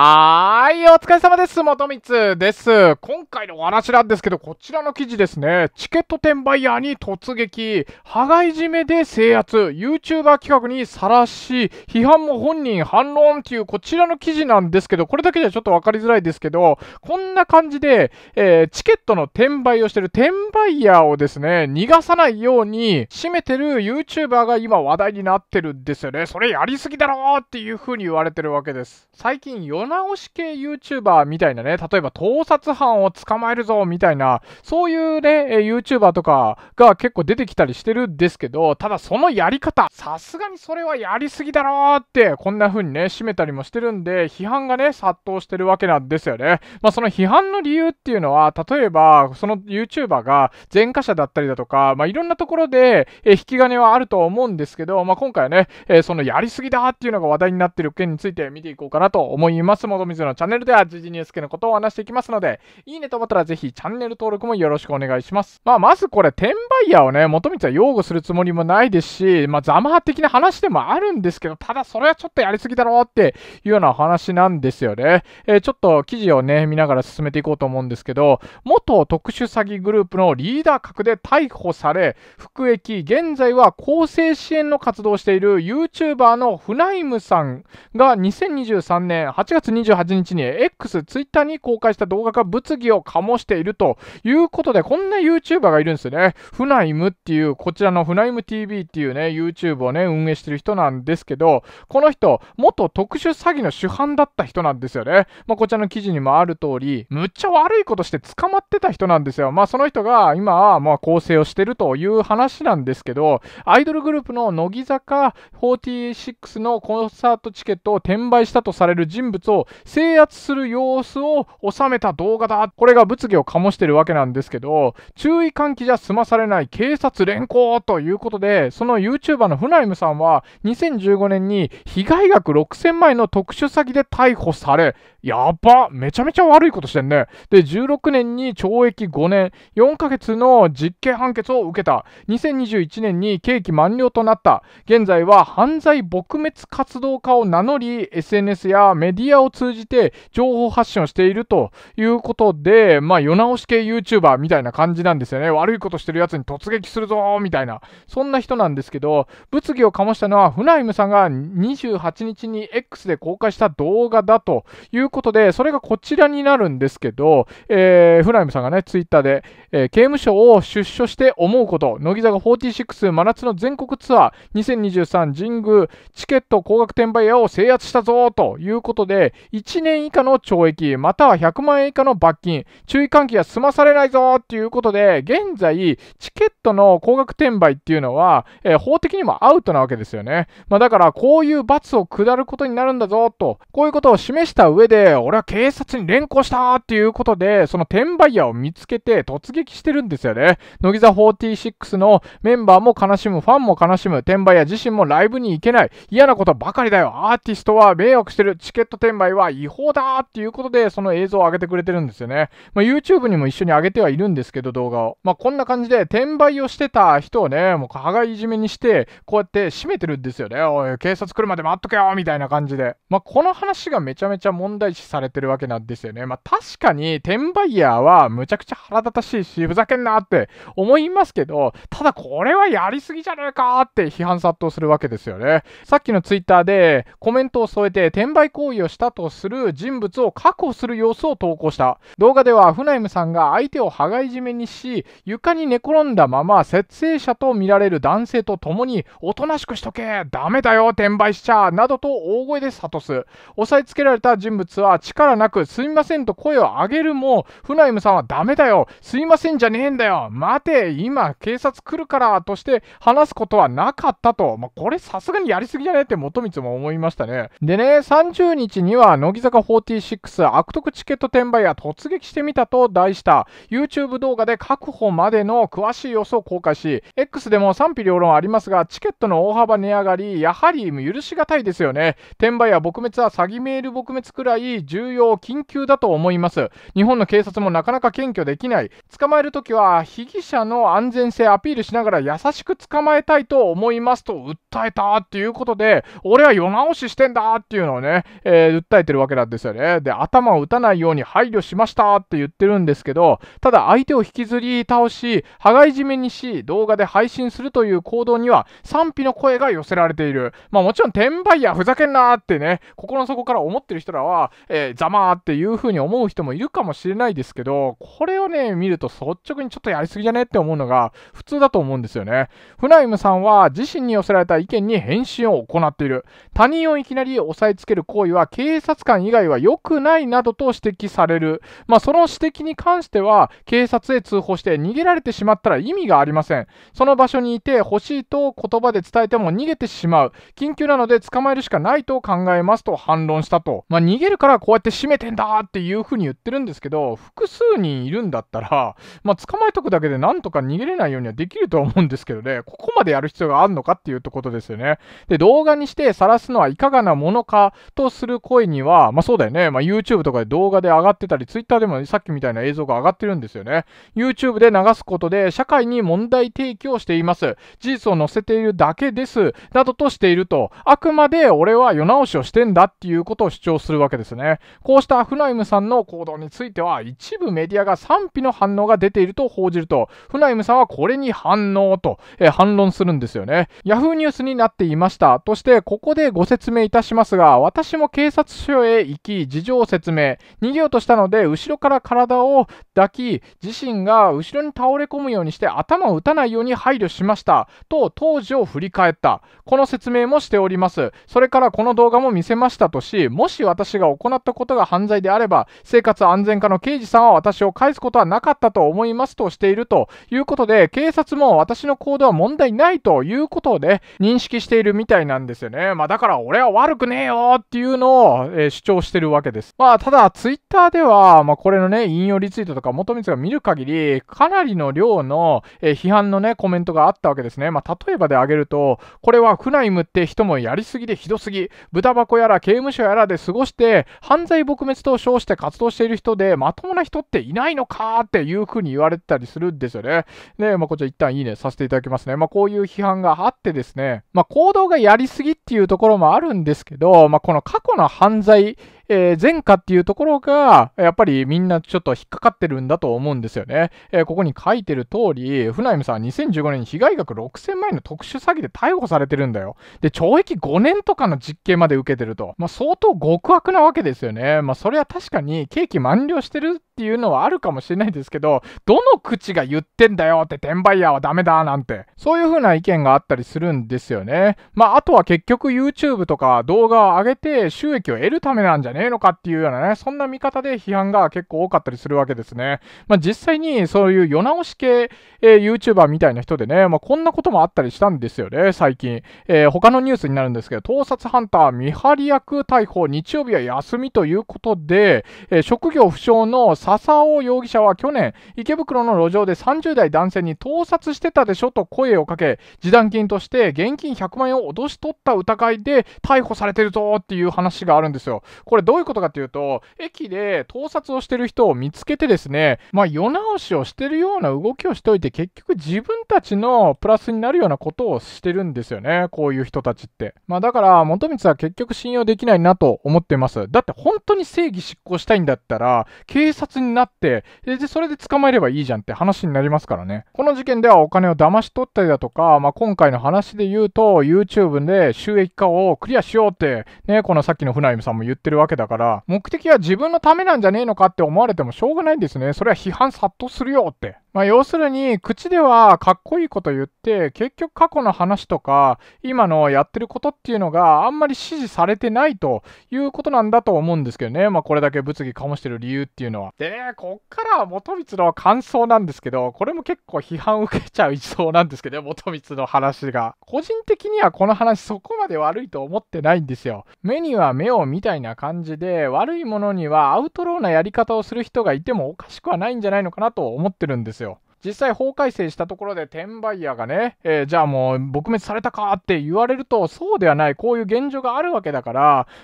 はーい、お疲れ様です。元光です。今回のお話なんですけど、こちらの記事ですね。チケット転売ヤーに突撃。羽交い締めで制圧。YouTuber 企画にさらし、批判も本人反論っていう、こちらの記事なんですけど、これだけじゃちょっとわかりづらいですけど、こんな感じで、えー、チケットの転売をしてる転売ヤーをですね、逃がさないように締めてる YouTuber が今話題になってるんですよね。それやりすぎだろーっていう風に言われてるわけです。最近棚押し系 YouTuber みたいなね、例えば盗撮犯を捕まえるぞみたいな、そういうね、YouTuber とかが結構出てきたりしてるんですけど、ただそのやり方、さすがにそれはやりすぎだろーって、こんな風にね、締めたりもしてるんで、批判がね、殺到してるわけなんですよね。まあその批判の理由っていうのは、例えば、その YouTuber が前科者だったりだとか、まあいろんなところで、え引き金はあると思うんですけど、まあ今回はね、えそのやりすぎだっていうのが話題になってる件について見ていこうかなと思います。ます。もどみずのチャンネルでは、時事ニュース系のことをお話していきますので、いいねと思ったらぜひチャンネル登録もよろしくお願いします。まあ、まずこれ、転売ヤーをね、元光は擁護するつもりもないですし、まあ、ざま的な話でもあるんですけど、ただそれはちょっとやりすぎだろうっていうような話なんですよね。えー、ちょっと記事をね、見ながら進めていこうと思うんですけど、元特殊詐欺グループのリーダー格で逮捕され、服役、現在は更生支援の活動をしている YouTuber のフナイムさんが2023年8月月28日に X、ツイッターに公開した動画が物議を醸しているということで、こんな YouTuber がいるんですよね。フナイムっていう、こちらのフナイム TV っていうね、YouTube をね、運営してる人なんですけど、この人、元特殊詐欺の主犯だった人なんですよね。まあ、こちらの記事にもある通り、むっちゃ悪いことして捕まってた人なんですよ。まあ、その人が今、まあ、構成をしてるという話なんですけど、アイドルグループの乃木坂46のコンサートチケットを転売したとされる人物を制圧する様子を収めた動画だこれが物議を醸してるわけなんですけど注意喚起じゃ済まされない警察連行ということでその YouTuber のフナイムさんは2015年に被害額6000万円の特殊詐欺で逮捕されやばめちゃめちゃ悪いことしてんねで16年に懲役5年4ヶ月の実刑判決を受けた2021年に刑期満了となった現在は犯罪撲滅活動家を名乗り SNS やメディアを通じて情報発信をしているということで、まあ、世直し系 YouTuber みたいな感じなんですよね。悪いことしてるやつに突撃するぞみたいな、そんな人なんですけど、物議を醸したのは、フナイムさんが28日に X で公開した動画だということで、それがこちらになるんですけど、えー、フナイムさんがね、Twitter で、えー、刑務所を出所して思うこと、乃木坂46真夏の全国ツアー2023神宮チケット高額転売屋を制圧したぞということで、1年以下の懲役、または100万円以下の罰金、注意喚起が済まされないぞということで、現在、チケットの高額転売っていうのは、えー、法的にもアウトなわけですよね。まあ、だから、こういう罰を下ることになるんだぞと、こういうことを示した上で、俺は警察に連行したっていうことで、その転売屋を見つけて突撃してるんですよね。乃木坂46のメンバーも悲しむ、ファンも悲しむ、転売屋自身もライブに行けない、嫌なことばかりだよ、アーティストは迷惑してる、チケット転売売は違法だっていうことで、その映像を上げてくれてるんですよね。まあ、YouTube にも一緒に上げてはいるんですけど、動画を。まあ、こんな感じで、転売をしてた人をね、もう、加がいじめにして、こうやって締めてるんですよね。おい、警察来るまで待っとけよみたいな感じで。まあ、この話がめちゃめちゃ問題視されてるわけなんですよね。まあ、確かに、転売ヤーはむちゃくちゃ腹立たしいし、ふざけんなって思いますけど、ただこれはやりすぎじゃねえかって批判殺到するわけですよね。さっきの Twitter で、コメントを添えて、転売行為をしただとする人物を確保する様子を投稿した動画ではフナイムさんが相手を羽交い締めにし床に寝転んだまま設営者とみられる男性と共におとなしくしとけダメだよ転売しちゃなどと大声で諭す押さえつけられた人物は力なくすみませんと声を上げるもフナイムさんはダメだよすいませんじゃねえんだよ待て今警察来るからとして話すことはなかったと、まあ、これさすがにやりすぎじゃねって元光も思いましたねでね30日には乃木坂46悪徳チケット転売や突撃してみたと題した YouTube 動画で確保までの詳しい様子を公開し X でも賛否両論ありますがチケットの大幅値上がりやはり許しがたいですよね転売や撲滅は詐欺メール撲滅くらい重要緊急だと思います日本の警察もなかなか検挙できない捕まえるときは被疑者の安全性アピールしながら優しく捕まえたいと思いますと訴えたっていうことで俺は世直ししてんだっていうのをね、えー、訴えてるわけなんですよね。で、頭を打たないように配慮しましたって言ってるんですけど、ただ相手を引きずり倒し、羽交い締めにし、動画で配信するという行動には賛否の声が寄せられている。まあもちろん転売やふざけんなーってね、心の底から思ってる人らは、えー、ざまーっていう風に思う人もいるかもしれないですけど、これをね、見ると率直にちょっとやりすぎじゃねって思うのが普通だと思うんですよね。フナイムさんは自身に寄せられた意見に返信を行っている。他人をいきなり押さえつける行為は経警察官以外は良くないなどと指摘される、まあ、その指摘に関しては、警察へ通報して逃げられてしまったら意味がありません。その場所にいて欲しいと言葉で伝えても逃げてしまう。緊急なので捕まえるしかないと考えますと反論したと。まあ、逃げるからこうやって閉めてんだっていうふうに言ってるんですけど、複数人いるんだったら、まあ、捕まえとくだけでなんとか逃げれないようにはできると思うんですけどね、ここまでやる必要があるのかっていうとこですよね。で、動画にして晒すのはいかがなものかとする声行には、まあそうだよね、まあ、YouTube とかで動画で上がってたり、Twitter でもさっきみたいな映像が上がってるんですよね。YouTube で流すことで社会に問題提起をしています。事実を載せているだけです。などとしていると、あくまで俺は世直しをしてんだっていうことを主張するわけですね。こうしたフナイムさんの行動については、一部メディアが賛否の反応が出ていると報じると、フナイムさんはこれに反応と、えー、反論するんですよね。Yahoo ニュースになっていました。として、ここでご説明いたしますが、私も警察察署へ行き、事情を説明。逃げようとしたので、後ろから体を抱き、自身が後ろに倒れ込むようにして頭を打たないように配慮しました。と、当時を振り返った。この説明もしております。それからこの動画も見せましたとし、もし私が行ったことが犯罪であれば、生活安全課の刑事さんは私を返すことはなかったと思いますとしているということで、警察も私の行動は問題ないということで認識しているみたいなんですよね。まあだから俺は悪くねえよっていうのをえー、主張してるわけです。まあ、ただ、ツイッターでは、まあ、これのね、引用リツイートとか元光が見る限り、かなりの量の、えー、批判のね、コメントがあったわけですね。まあ、例えばで挙げると、これはフナイムって人もやりすぎでひどすぎ、豚箱やら刑務所やらで過ごして、犯罪撲滅と称して活動している人で、まともな人っていないのかっていうふうに言われてたりするんですよね。で、まあ、こちら一旦いいねさせていただきますね。まあ、こういう批判があってですね、まあ、行動がやりすぎっていうところもあるんですけど、まあ、この過去の犯犯罪えー、前科っていうところが、やっぱりみんなちょっと引っかかってるんだと思うんですよね。えー、ここに書いてる通り、フナイムさんは2015年に被害額6000万円の特殊詐欺で逮捕されてるんだよ。で、懲役5年とかの実刑まで受けてると。まあ、相当極悪なわけですよね。まあ、それは確かに刑期満了してるっていうのはあるかもしれないですけど、どの口が言ってんだよって転売ヤーはダメだなんて、そういう風な意見があったりするんですよね。まあ、あとは結局 YouTube とか動画を上げて収益を得るためなんじゃねねえのかっていうようなね、そんな見方で批判が結構多かったりするわけですね。まあ、実際にそういう世直し系、えー、YouTuber みたいな人でね、まあ、こんなこともあったりしたんですよね、最近。えー、他のニュースになるんですけど、盗撮ハンター見張り役逮捕、日曜日は休みということで、えー、職業不詳の笹尾容疑者は去年、池袋の路上で30代男性に盗撮してたでしょと声をかけ、示談金として現金100万円を脅し取った疑いで逮捕されてるぞっていう話があるんですよ。これどういうことかというと、駅で盗撮をしてる人を見つけてですね、まあ、世直しをしてるような動きをしといて、結局自分たちのプラスになるようなことをしてるんですよね、こういう人たちって。まあ、だから、元光は結局信用できないなと思ってます。だって本当に正義執行したいんだったら、警察になって、で、それで捕まえればいいじゃんって話になりますからね。この事件ではお金を騙し取ったりだとか、まあ、今回の話で言うと、YouTube で収益化をクリアしようって、ね、このさっきの船井さんも言ってるわけだから、目的は自分のためなんじゃねえのかって思われてもしょうがないんですね。それは批判殺到するよって。まあ、要するに、口ではかっこいいこと言って、結局過去の話とか、今のやってることっていうのがあんまり支持されてないということなんだと思うんですけどね。まあ、これだけ物議かもしてる理由っていうのは。で、こっからは元光の感想なんですけど、これも結構批判を受けちゃいそうなんですけど、ね、元光の話が。個人的にはこの話そこまで悪いと思ってないんですよ。目には目をみたいな感じで、悪いものにはアウトローなやり方をする人がいてもおかしくはないんじゃないのかなと思ってるんですよ。実際法改正したところで転売ヤーがね、えー、じゃあもう撲滅されたかって言われると、そうではない、こういう現状があるわけだから、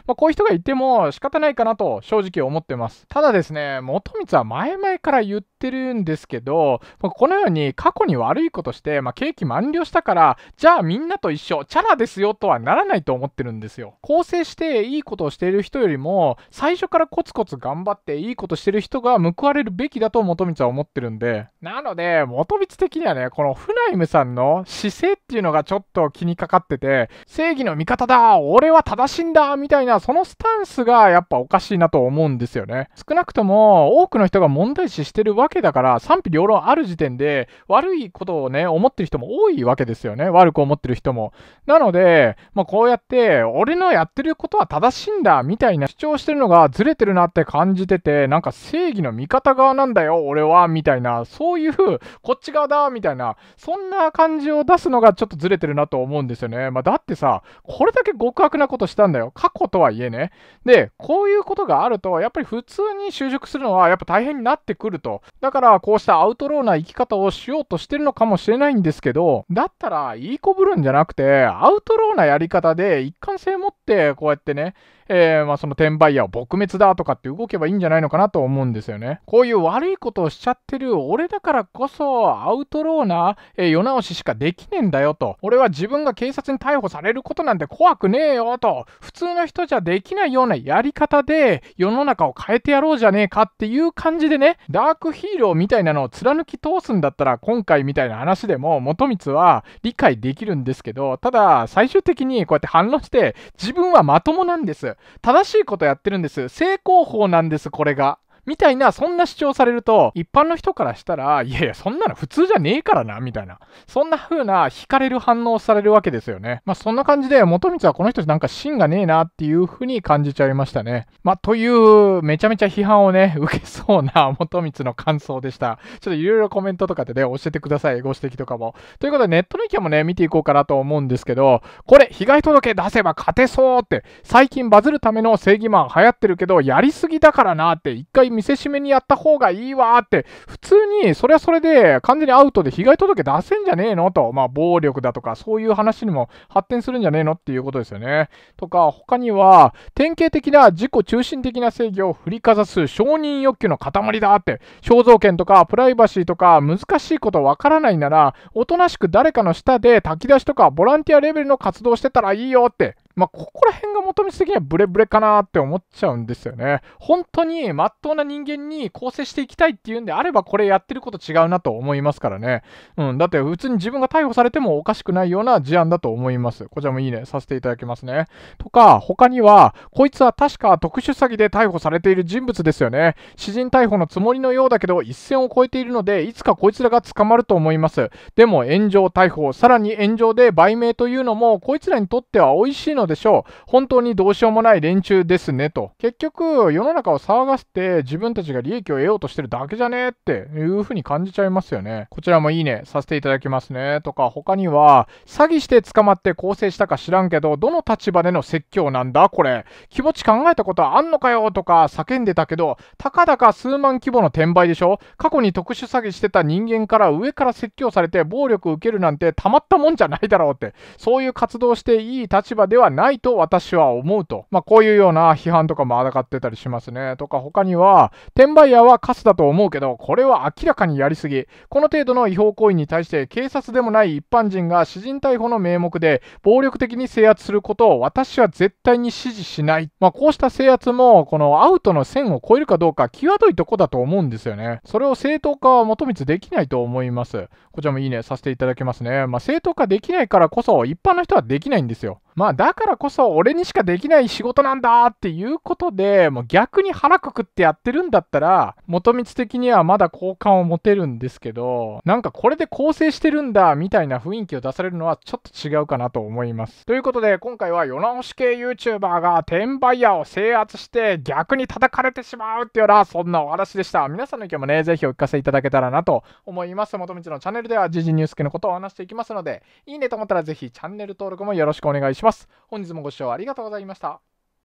まあ、こういう人がいても仕方ないかなと正直思ってます。ただですね、元光は前々から言ってるんですけど、まあ、このように過去に悪いことして、まあ、刑満了したから、じゃあみんなと一緒、チャラですよとはならないと思ってるんですよ。構成していいことをしている人よりも、最初からコツコツ頑張っていいことしてる人が報われるべきだと元光は思ってるんで、なので、ね、元道的にはね、このフナイムさんの姿勢っていうのがちょっと気にかかってて、正義の味方だ俺は正しいんだみたいな、そのスタンスがやっぱおかしいなと思うんですよね。少なくとも、多くの人が問題視してるわけだから、賛否両論ある時点で、悪いことをね、思ってる人も多いわけですよね。悪く思ってる人も。なので、まあ、こうやって、俺のやってることは正しいんだみたいな主張してるのがずれてるなって感じてて、なんか正義の味方側なんだよ、俺は、みたいな、そういうこっち側だみたいな、そんな感じを出すのがちょっとずれてるなと思うんですよね。まあ、だってさ、これだけ極悪なことしたんだよ。過去とはいえね。で、こういうことがあると、やっぱり普通に就職するのはやっぱ大変になってくると。だから、こうしたアウトローな生き方をしようとしてるのかもしれないんですけど、だったら、いいこぶるんじゃなくて、アウトローなやり方で一貫性持って、こうやってね、えー、まあ、その転売屋を撲滅だとかって動けばいいんじゃないのかなと思うんですよね。こういう悪いことをしちゃってる俺だからこそアウトローな、えー、世直ししかできねえんだよと。俺は自分が警察に逮捕されることなんて怖くねえよと。普通の人じゃできないようなやり方で世の中を変えてやろうじゃねえかっていう感じでね、ダークヒーローみたいなのを貫き通すんだったら今回みたいな話でも元光は理解できるんですけど、ただ最終的にこうやって反論して自分はまともなんです。正しいことやってるんです。正攻法なんです、これが。みたいな、そんな主張されると、一般の人からしたら、いやいや、そんなの普通じゃねえからな、みたいな。そんな風な惹かれる反応されるわけですよね。まあ、そんな感じで、元光はこの人なんか芯がねえなっていう風に感じちゃいましたね。まあ、という、めちゃめちゃ批判をね、受けそうな 元光の感想でした。ちょっといろいろコメントとかでね、教えてください。ご指摘とかも。ということで、ネットの意見もね、見ていこうかなと思うんですけど、これ、被害届出せば勝てそうって、最近バズるための正義マン流行ってるけど、やりすぎだからなって、一回見せしめにやった方がいいわって、普通に、それはそれで、完全にアウトで被害届出せんじゃねえのと、まあ、暴力だとか、そういう話にも発展するんじゃねえのっていうことですよね。とか、他には、典型的な自己中心的な制御を振りかざす承認欲求の塊だって、肖像権とかプライバシーとか難しいことわからないなら、おとなしく誰かの下で炊き出しとかボランティアレベルの活動してたらいいよって、まあ、ここら辺が求めすぎにはブレブレかなって思っちゃうんですよね。本当にまっとうな人間に構成していきたいっていうんであれば、これやってること違うなと思いますからね。うん、だって普通に自分が逮捕されてもおかしくないような事案だと思います。こちらもいいね、させていただきますね。とか、他には、こいつは確か特殊詐欺で逮捕されている人物ですよね。私人逮捕のつもりのようだけど、一線を越えているので、いつかこいつらが捕まると思います。でも、炎上逮捕、さらに炎上で売名というのも、こいつらにとっては美味しいののでしょう。本当にどうしようもない連中ですねと。結局、世の中を騒がせて自分たちが利益を得ようとしてるだけじゃねっていう風に感じちゃいますよね。こちらもいいねさせていただきますねとか、他には、詐欺して捕まって更生したか知らんけど、どの立場での説教なんだこれ。気持ち考えたことはあんのかよとか叫んでたけど、たかだか数万規模の転売でしょ過去に特殊詐欺してた人間から上から説教されて暴力受けるなんてたまったもんじゃないだろうって。そういう活動していい立場ではないと私は思うと。まあ、こういうような批判とかもあだかってたりしますね。とか、他には、転売屋はカスだと思うけど、これは明らかにやりすぎ。この程度の違法行為に対して、警察でもない一般人が私人逮捕の名目で、暴力的に制圧することを私は絶対に支持しない。まあ、こうした制圧も、このアウトの線を越えるかどうか、際どいとこだと思うんですよね。それを正当化は求めつできないと思います。こちらもいいねさせていただきますね。まあ、正当化できないからこそ、一般の人はできないんですよ。まあだからこそ俺にしかできない仕事なんだっていうことで、もう逆に腹くくってやってるんだったら、元光的にはまだ好感を持てるんですけど、なんかこれで構成してるんだみたいな雰囲気を出されるのはちょっと違うかなと思います。ということで今回は世直し系 YouTuber が転売屋を制圧して逆に叩かれてしまうっていうようなそんなお話でした。皆さんの意見もね、ぜひお聞かせいただけたらなと思います。元道のチャンネルでは時事ニュース系のことを話していきますので、いいねと思ったらぜひチャンネル登録もよろしくお願いします。ます。本日もご視聴ありがとうございました。